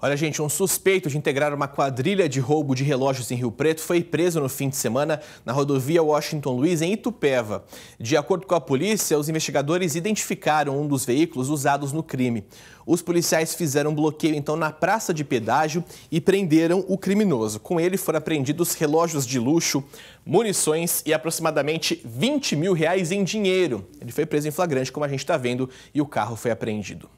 Olha, gente, um suspeito de integrar uma quadrilha de roubo de relógios em Rio Preto foi preso no fim de semana na rodovia Washington Luiz, em Itupeva. De acordo com a polícia, os investigadores identificaram um dos veículos usados no crime. Os policiais fizeram um bloqueio, então, na praça de pedágio e prenderam o criminoso. Com ele foram apreendidos relógios de luxo, munições e aproximadamente 20 mil reais em dinheiro. Ele foi preso em flagrante, como a gente está vendo, e o carro foi apreendido.